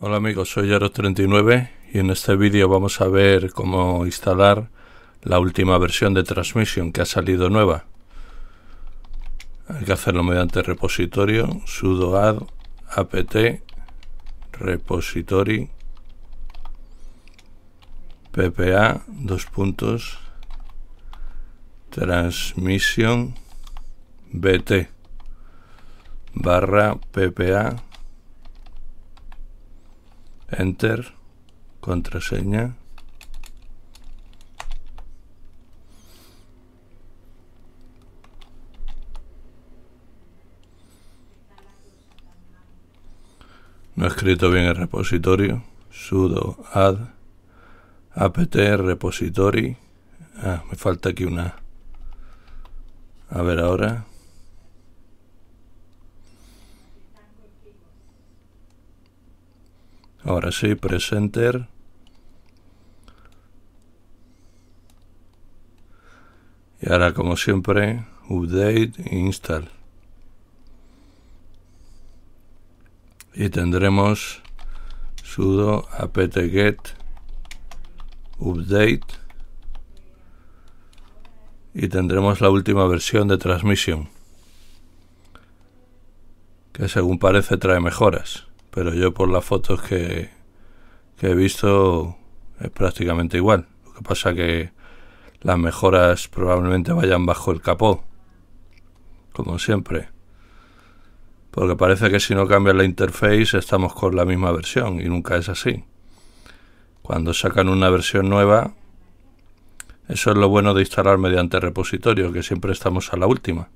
Hola amigos, soy Yaro39 y en este vídeo vamos a ver cómo instalar la última versión de Transmission que ha salido nueva. Hay que hacerlo mediante repositorio sudo add apt repository ppa dos puntos transmission bt barra ppa enter, contraseña. No he escrito bien el repositorio. sudo add apt repository. Ah, me falta aquí una. A ver ahora. Ahora sí, presenter. Y ahora, como siempre, update e install. Y tendremos sudo apt-get update y tendremos la última versión de transmisión que según parece trae mejoras pero yo por las fotos que, he visto es prácticamente igual. Lo que pasa que las mejoras probablemente vayan bajo el capó, como siempre. Porque parece que si no cambian la interface estamos con la misma versión y nunca es así. Cuando sacan una versión nueva, eso es lo bueno de instalar mediante repositorio, que siempre estamos a la última.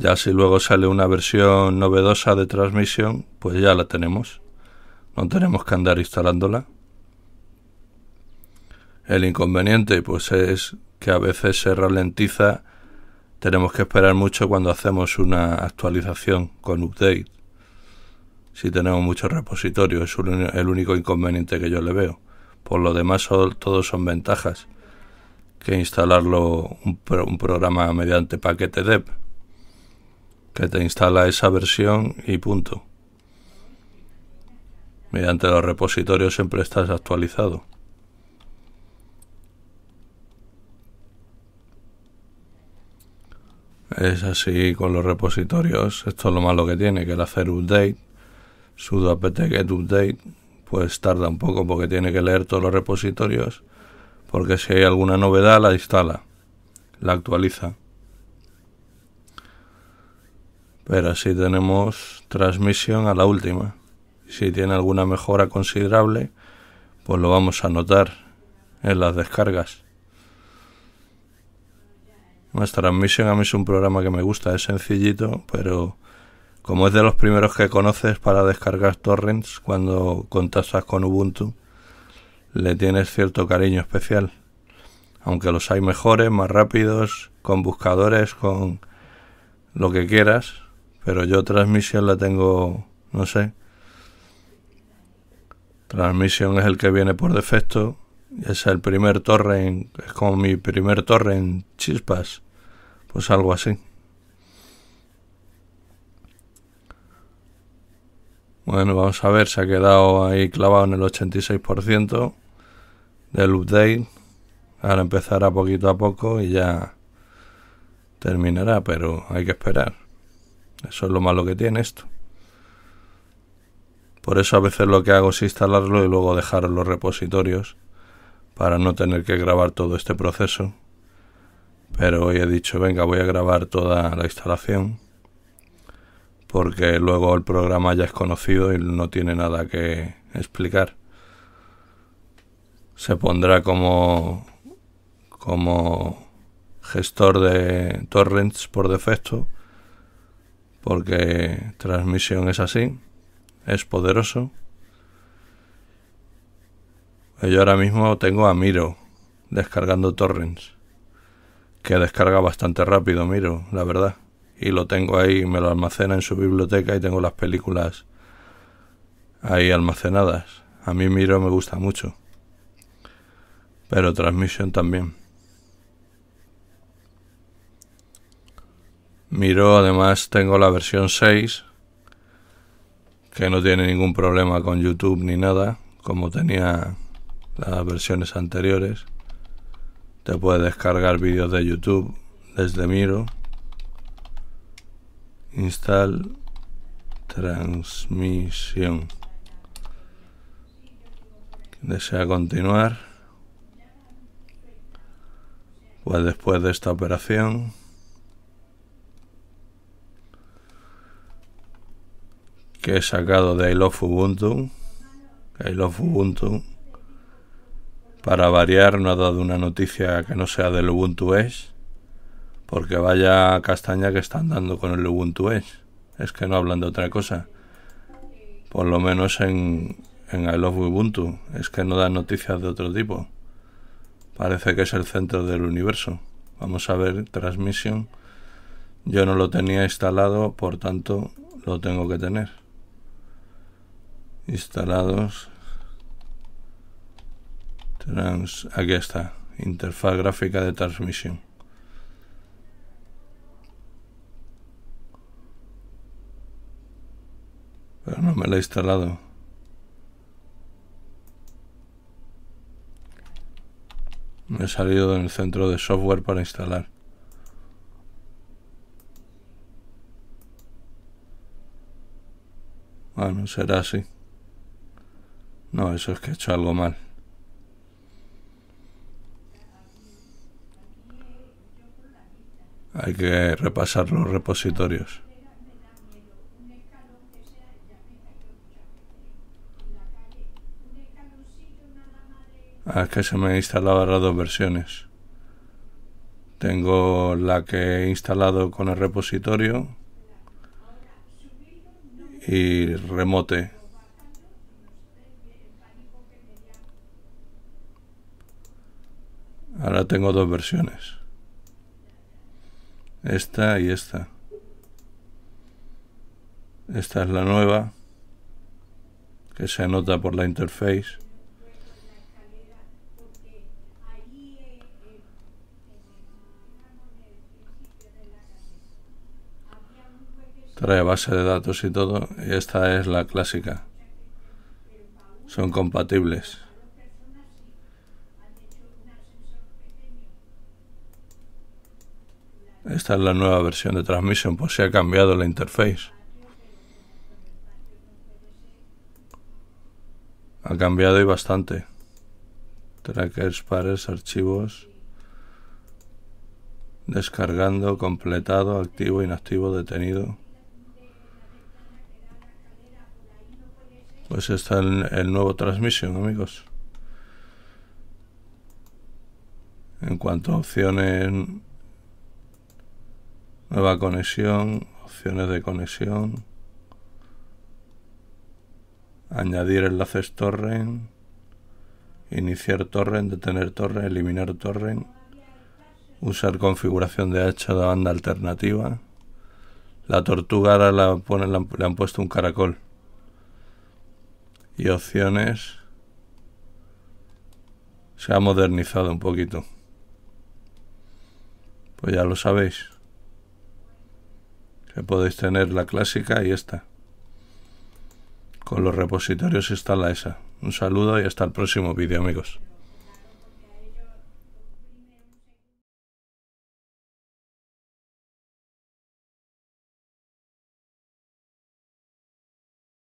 Ya si luego sale una versión novedosa de transmisión pues ya la tenemos. No tenemos que andar instalándola. El inconveniente pues es que a veces se ralentiza. Tenemos que esperar mucho cuando hacemos una actualización con update. Si tenemos muchos repositorios, es el único inconveniente que yo le veo. Por lo demás, todos son ventajas que instalarlo un, programa mediante paquete dev e que te instala esa versión y punto. Mediante los repositorios siempre estás actualizado. Es así con los repositorios. Esto es lo malo que tiene, que el hacer update, sudo apt-get update, pues tarda un poco porque tiene que leer todos los repositorios, porque si hay alguna novedad la instala, la actualiza. Pero si tenemos transmisión a la última. Si tiene alguna mejora considerable, pues lo vamos a notar en las descargas. Más transmisión a mí es un programa que me gusta, es sencillito, pero como es de los primeros que conoces para descargar torrents cuando contactas con Ubuntu, le tienes cierto cariño especial. Aunque los hay mejores, más rápidos, con buscadores, con lo que quieras, pero yo transmisión la tengo, no sé. Transmisión es el que viene por defecto. Es el primer torre en... es como mi primer torre en chispas. Pues algo así. Bueno, vamos a ver, se ha quedado ahí clavado en el 86% del update. Ahora empezará poquito a poco y ya terminará, pero hay que esperar. Eso es lo malo que tiene esto. Por eso a veces lo que hago es instalarlo y luego dejar los repositorios para no tener que grabar todo este proceso. Pero hoy he dicho, venga, voy a grabar toda la instalación porque luego el programa ya es conocido y no tiene nada que explicar. Se pondrá como como gestor de torrents por defecto porque transmisión es así, es poderoso. Yo ahora mismo tengo a Miro descargando torrents, que descarga bastante rápido Miro, la verdad. Y lo tengo ahí, me lo almacena en su biblioteca y tengo las películas ahí almacenadas. A mí Miro me gusta mucho, pero Transmisión también. Miro, además tengo la versión 6, que no tiene ningún problema con YouTube ni nada, como tenía las versiones anteriores. Te puedes descargar vídeos de YouTube desde Miro. Install transmisión. Desea continuar. Pues después de esta operación que he sacado de I Love Ubuntu. I Ubuntu. Para variar, no ha dado una noticia que no sea del Ubuntu es. Porque vaya castaña que están dando con el Ubuntu es. Es que no hablan de otra cosa. Por lo menos en, en I Ubuntu. Es que no dan noticias de otro tipo. Parece que es el centro del universo. Vamos a ver, transmisión Yo no lo tenía instalado, por tanto lo tengo que tener instalados trans aquí está interfaz gráfica de transmisión pero no me la he instalado me he salido del centro de software para instalar bueno será así no, eso es que he hecho algo mal. Hay que repasar los repositorios. Ah, es que se me han instalado las dos versiones. Tengo la que he instalado con el repositorio y remote. Ahora tengo dos versiones. Esta y esta. Esta es la nueva, que se anota por la interface. trae base de datos y todo, y esta es la clásica. Son compatibles. Esta es la nueva versión de transmisión. pues se ha cambiado la interface. Ha cambiado y bastante. Trackers, pares, archivos. Descargando, completado, activo, inactivo, detenido. Pues está el, el nuevo transmisión, amigos. En cuanto a opciones nueva conexión, opciones de conexión, añadir enlaces torrent, iniciar torrent, detener torrent, eliminar torrent, usar configuración de hacha de banda alternativa. La tortuga ahora la le han puesto un caracol. Y opciones. Se ha modernizado un poquito. Pues ya lo sabéis que podéis tener la clásica y esta. Con los repositorios está la ESA. Un saludo y hasta el próximo vídeo amigos.